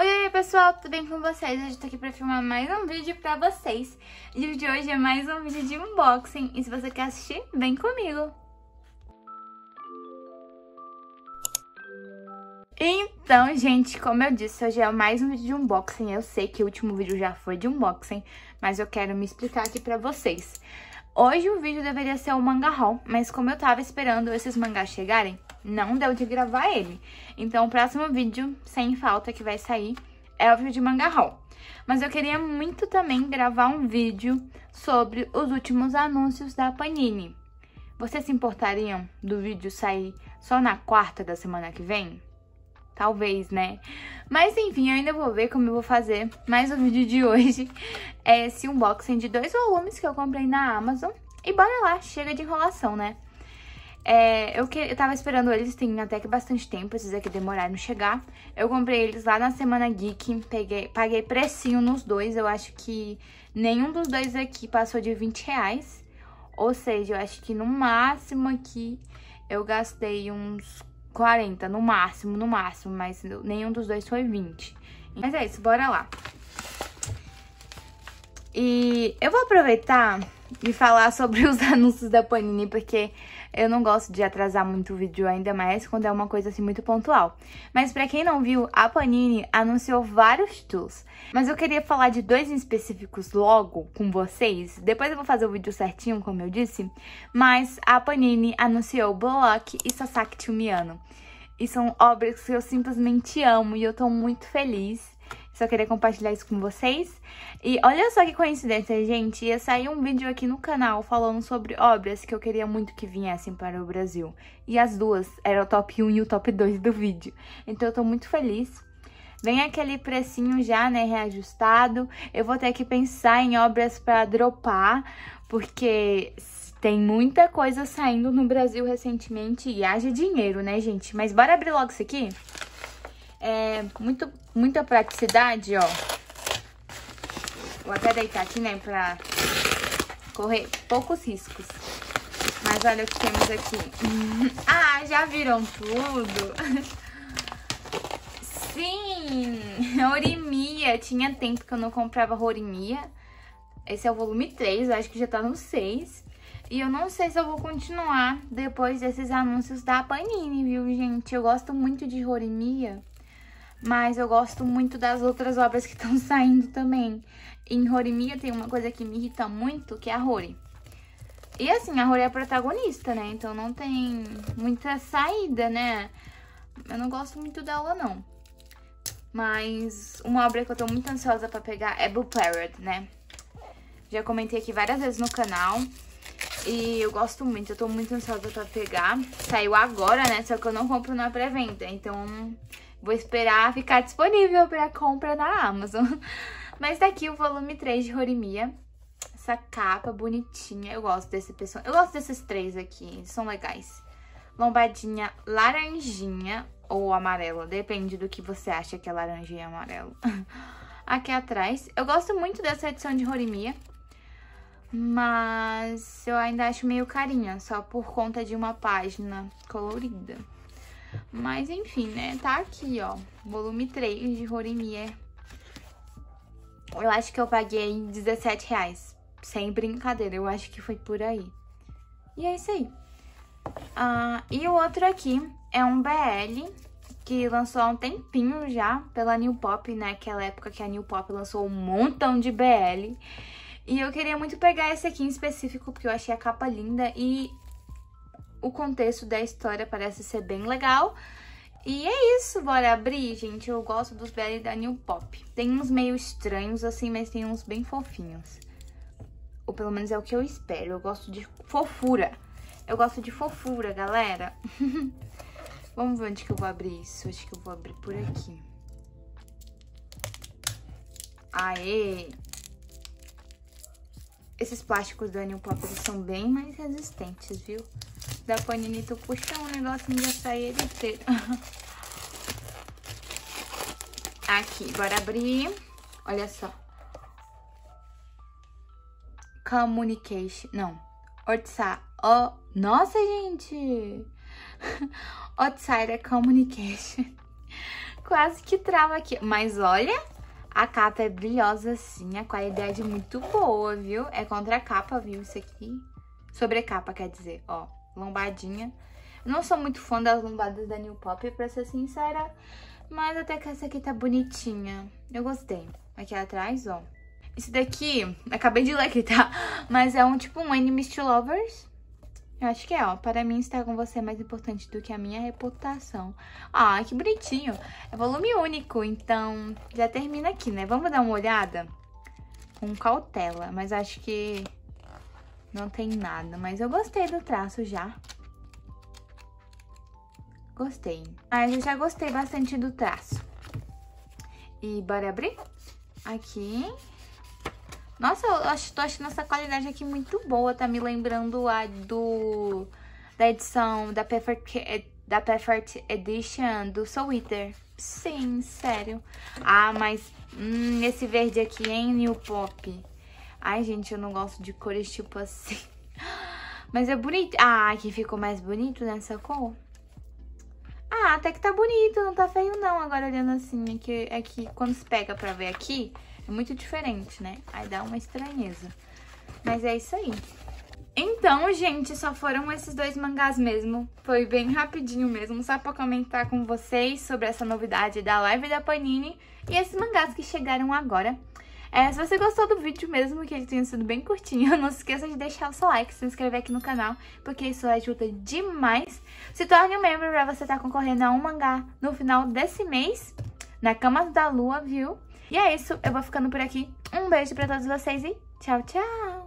Oi, oi pessoal, tudo bem com vocês? Hoje eu tô aqui pra filmar mais um vídeo pra vocês. E o de hoje é mais um vídeo de unboxing, e se você quer assistir, vem comigo! Então, gente, como eu disse, hoje é mais um vídeo de unboxing. Eu sei que o último vídeo já foi de unboxing, mas eu quero me explicar aqui pra vocês. Hoje o vídeo deveria ser o manga haul, mas como eu tava esperando esses mangás chegarem, não deu de gravar ele. Então, o próximo vídeo, sem falta, que vai sair é o vídeo de manga haul. Mas eu queria muito também gravar um vídeo sobre os últimos anúncios da Panini. Vocês se importariam do vídeo sair só na quarta da semana que vem? Talvez, né? Mas enfim, eu ainda vou ver como eu vou fazer. Mas o vídeo de hoje é esse unboxing de dois volumes que eu comprei na Amazon. E bora lá, chega de enrolação, né? É, eu, que, eu tava esperando eles, tem até que bastante tempo, esses aqui demoraram chegar. Eu comprei eles lá na Semana Geek, peguei, paguei precinho nos dois, eu acho que nenhum dos dois aqui passou de 20 reais. Ou seja, eu acho que no máximo aqui eu gastei uns 40, no máximo, no máximo, mas nenhum dos dois foi 20. Mas é isso, bora lá. E eu vou aproveitar de falar sobre os anúncios da Panini, porque eu não gosto de atrasar muito o vídeo, ainda mais quando é uma coisa assim muito pontual. Mas pra quem não viu, a Panini anunciou vários títulos. Mas eu queria falar de dois em específicos logo com vocês. Depois eu vou fazer o vídeo certinho, como eu disse. Mas a Panini anunciou Block e Sasaki Tumiano. E são obras que eu simplesmente amo e eu tô muito feliz só queria compartilhar isso com vocês. E olha só que coincidência, gente. Ia sair um vídeo aqui no canal falando sobre obras que eu queria muito que viessem para o Brasil. E as duas eram o top 1 e o top 2 do vídeo. Então eu tô muito feliz. Vem aquele precinho já, né, reajustado. Eu vou ter que pensar em obras para dropar, porque tem muita coisa saindo no Brasil recentemente e haja dinheiro, né, gente? Mas bora abrir logo isso aqui? É, muito, muita praticidade, ó. Vou até deitar aqui, né, pra correr poucos riscos. Mas olha o que temos aqui. ah, já viram tudo? Sim, Rorimia. Tinha tempo que eu não comprava Rorimia. Esse é o volume 3, eu acho que já tá no 6. E eu não sei se eu vou continuar depois desses anúncios da Panini, viu, gente? Eu gosto muito de Rorimia mas eu gosto muito das outras obras que estão saindo também. Em Horimiya tem uma coisa que me irrita muito, que é a Hori. E assim, a Hori é a protagonista, né? Então não tem muita saída, né? Eu não gosto muito dela, não. Mas uma obra que eu tô muito ansiosa pra pegar é Blue Parrot, né? Já comentei aqui várias vezes no canal. E eu gosto muito, eu tô muito ansiosa pra pegar. Saiu agora, né? Só que eu não compro na pré-venda. Então, vou esperar ficar disponível pra compra na Amazon. Mas daqui tá o volume 3 de Rorimia Essa capa bonitinha. Eu gosto desse pessoal. Eu gosto desses três aqui. são legais. Lombadinha laranjinha ou amarela. Depende do que você acha que é laranjinha e amarelo. aqui atrás. Eu gosto muito dessa edição de Rorimia mas eu ainda acho meio carinha, só por conta de uma página colorida. Mas enfim, né, tá aqui, ó, volume 3 de Horimier. Eu acho que eu paguei 17 reais, sem brincadeira, eu acho que foi por aí. E é isso aí. Ah, e o outro aqui é um BL, que lançou há um tempinho já, pela New Pop, né, aquela época que a New Pop lançou um montão de BL. E eu queria muito pegar esse aqui em específico, porque eu achei a capa linda e o contexto da história parece ser bem legal. E é isso, bora abrir, gente. Eu gosto dos BL da New Pop. Tem uns meio estranhos assim, mas tem uns bem fofinhos. Ou pelo menos é o que eu espero. Eu gosto de fofura. Eu gosto de fofura, galera. Vamos ver onde que eu vou abrir isso. Acho que eu vou abrir por aqui. Aê! Esses plásticos da New Pop são bem mais resistentes, viu? Da Panini tu puxa um negócio e já sai ele inteiro. Aqui, bora abrir. Olha só. Communication. Não. Otsa. Oh, nossa, gente! Outsider é Communication. Quase que trava aqui. Mas olha a capa é brilhosa assim, a qualidade é muito boa, viu? É contra a capa, viu, isso aqui. Sobre capa, quer dizer, ó, lombadinha. Não sou muito fã das lombadas da New Pop, pra ser sincera, mas até que essa aqui tá bonitinha. Eu gostei. Aqui atrás, ó. Esse daqui, acabei de ler aqui, tá? Mas é um tipo um anime lovers. Eu acho que é, ó. Para mim, estar com você é mais importante do que a minha reputação. Ah, que bonitinho. É volume único, então já termina aqui, né? Vamos dar uma olhada? Com cautela, mas acho que não tem nada. Mas eu gostei do traço já. Gostei. Mas ah, eu já gostei bastante do traço. E bora abrir? Aqui. Nossa, eu acho, tô achando essa qualidade aqui muito boa. Tá me lembrando a do... Da edição da Perfect, eh, da Perfect Edition do Soul Eater. Sim, sério. Ah, mas hum, esse verde aqui, hein, New Pop? Ai, gente, eu não gosto de cores tipo assim. Mas é bonito. Ah, aqui ficou mais bonito nessa cor. Ah, até que tá bonito, não tá feio não. Agora olhando assim, é que, é que quando se pega pra ver aqui, é muito diferente, né? Aí dá uma estranheza. Mas é isso aí. Então, gente, só foram esses dois mangás mesmo. Foi bem rapidinho mesmo, só pra comentar com vocês sobre essa novidade da live da Panini e esses mangás que chegaram agora. É, se você gostou do vídeo mesmo, que ele tenha sido bem curtinho, não se esqueça de deixar o seu like, se inscrever aqui no canal, porque isso ajuda demais. Se torne um membro pra você estar tá concorrendo a um mangá no final desse mês na Cama da Lua, viu? E é isso, eu vou ficando por aqui. Um beijo pra todos vocês e tchau, tchau!